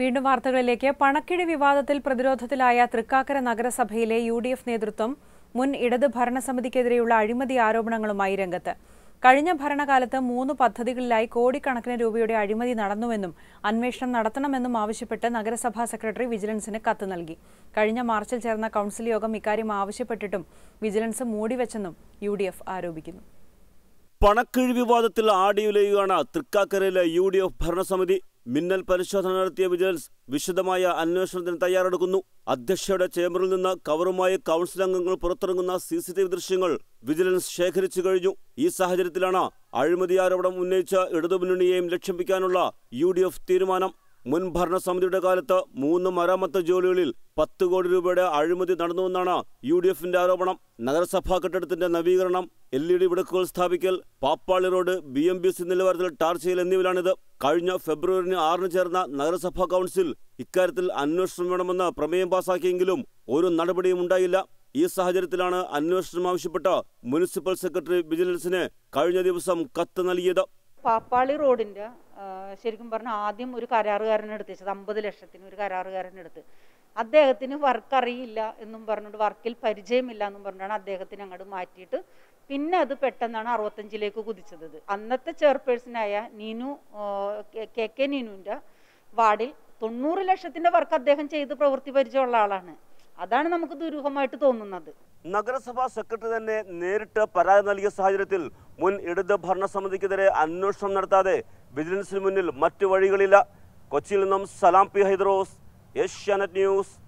വീണ്ടും വാർത്തകളിലേക്ക് പണക്കിഴി വിവാദത്തിൽ പ്രതിരോധത്തിലായ തൃക്കാക്കര നഗരസഭയിലെ യു ഡി എഫ് നേതൃത്വം മുൻ ഇടത് ഭരണസമിതിക്കെതിരെയുള്ള അഴിമതി ആരോപണങ്ങളുമായി രംഗത്ത് കഴിഞ്ഞ ഭരണകാലത്ത് മൂന്ന് പദ്ധതികളിലായി കോടിക്കണക്കിന് രൂപയുടെ അഴിമതി നടന്നുവെന്നും അന്വേഷണം നടത്തണമെന്നും ആവശ്യപ്പെട്ട് നഗരസഭാ സെക്രട്ടറി വിജിലൻസിന് കത്ത് നൽകി കഴിഞ്ഞ മാർച്ചിൽ ചേർന്ന കൗൺസിൽ യോഗം ഇക്കാര്യം ആവശ്യപ്പെട്ടിട്ടും വിജിലൻസ് മൂടിവെച്ചെന്നും യു ആരോപിക്കുന്നു പണക്കിഴി വിവാദത്തിൽ ആടിയുലയുകയാണ് തൃക്കാക്കരയിലെ യു ഡി എഫ് ഭരണസമിതി മിന്നൽ പരിശോധന നടത്തിയ വിജിലൻസ് വിശദമായ അന്വേഷണത്തിന് തയ്യാറെടുക്കുന്നു അധ്യക്ഷയുടെ ചേംബറിൽ നിന്ന് കവറുമായി കൗൺസിൽ അംഗങ്ങൾ പുറത്തിറങ്ങുന്ന സി സി ടി വി ദൃശ്യങ്ങൾ വിജിലൻസ് ശേഖരിച്ചു കഴിഞ്ഞു ഈ സാഹചര്യത്തിലാണ് അഴിമതി ആരോപണം ഉന്നയിച്ച ഇടതുമുന്നണിയെയും ലക്ഷ്യം വയ്ക്കാനുള്ള യു ഡി എഫ് തീരുമാനം മുൻ ഭരണസമിതിയുടെ കാലത്ത് മൂന്ന് മരാമത്ത് ജോലികളിൽ പത്ത് കോടി രൂപയുടെ അഴിമതി നടന്നുവെന്നാണ് യു ഡി എഫിന്റെ ആരോപണം നഗരസഭാ കെട്ടിടത്തിന്റെ നവീകരണം എൽ ഇ ഡി വിളക്കുകൾ സ്ഥാപിക്കൽ Pappali road B M B C നിലവാരത്തിൽ ടാർ ചെയ്യൽ എന്നിവയിലാണിത് കഴിഞ്ഞ ഫെബ്രുവരിന് ആറിന് ചേർന്ന നഗരസഭാ കൗൺസിൽ ഇക്കാര്യത്തിൽ അന്വേഷണം വേണമെന്ന് പ്രമേയം പാസാക്കിയെങ്കിലും ഒരു നടപടിയും ഉണ്ടായില്ല ഈ സാഹചര്യത്തിലാണ് അന്വേഷണം ആവശ്യപ്പെട്ട് മുനിസിപ്പൽ സെക്രട്ടറി വിജിലൻസിന് കഴിഞ്ഞ ദിവസം കത്ത് നൽകിയത് പാപ്പാളി റോഡിന്റെ ശരിക്കും പറഞ്ഞാൽ ആദ്യം ഒരു കരാറുകാരനെടുത്ത് വെച്ചത് അമ്പത് ലക്ഷത്തിന് ഒരു കരാറുകാരനെടുത്ത് അദ്ദേഹത്തിന് വർക്ക് അറിയില്ല എന്നും പറഞ്ഞിട്ട് വർക്കിൽ പരിചയമില്ല എന്നും പറഞ്ഞാണ് അദ്ദേഹത്തിന് അങ്ങോട്ട് മാറ്റിയിട്ട് പിന്നെ അത് പെട്ടെന്നാണ് അറുപത്തഞ്ചിലേക്ക് കുതിച്ചത് അന്നത്തെ ചെയർപേഴ്സണായ നീനു കെ കെ നീനുവിൻ്റെ വാർഡിൽ തൊണ്ണൂറ് ലക്ഷത്തിൻ്റെ വർക്ക് അദ്ദേഹം ചെയ്ത് പ്രവൃത്തി പരിചയമുള്ള ആളാണ് അതാണ് നമുക്ക് ദുരൂഹമായിട്ട് തോന്നുന്നത് നഗരസഭാ സെക്രട്ടറി തന്നെ നേരിട്ട് പരാതി നൽകിയ സാഹചര്യത്തിൽ മുൻ ഇടത് സമിതിക്കെതിരെ അന്വേഷണം നടത്താതെ വിജിലൻസിന് മുന്നിൽ മറ്റു വഴികളില്ല കൊച്ചിയിൽ നിന്നും സലാം പി ഹൈദറോസ് ഏഷ്യാനെറ്റ് ന്യൂസ്